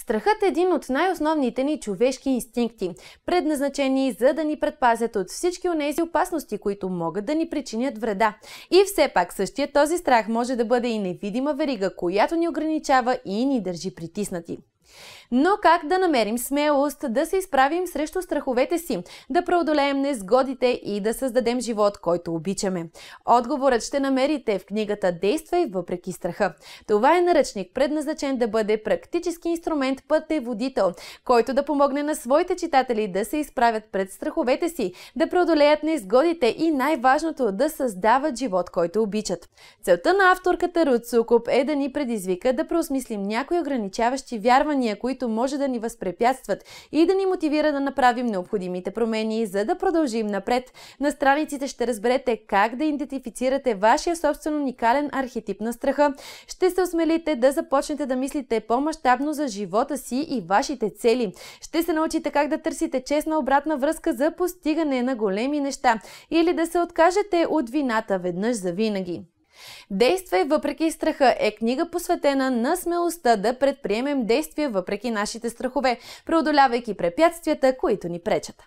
Страхът е един от най-основните ни човешки инстинкти, предназначени за да ни предпазят от всички тези опасности, които могат да ни причинят вреда. И все пак същия този страх може да бъде и невидима верига, която ни ограничава и ни държи притиснати. Но как да намерим смелост, да се изправим срещу страховете си, да преодолеем незгодите и да създадем живот, който обичаме? Отговорът ще намерите в книгата Действай въпреки страха. Това е наръчник, предназначен да бъде практически инструмент пътеводител, който да помогне на своите читатели да се изправят пред страховете си, да преодолеят незгодите и най-важното да създават живот, който обичат. Целта на авторката Руд Сукоп е да ни предизвика да преосмислим някои ограничаващи вярвания преживявания, които може да ни възпрепятстват и да ни мотивира да направим необходимите промени, за да продължим напред. На страниците ще разберете как да идентифицирате вашия собствен уникален архетип на страха. Ще се осмелите да започнете да мислите по-масштабно за живота си и вашите цели. Ще се научите как да търсите честна обратна връзка за постигане на големи неща или да се откажете от вината веднъж за винаги. Действай въпреки страха е книга посветена на смелостта да предприемем действия въпреки нашите страхове, преодолявайки препятствията, които ни пречат.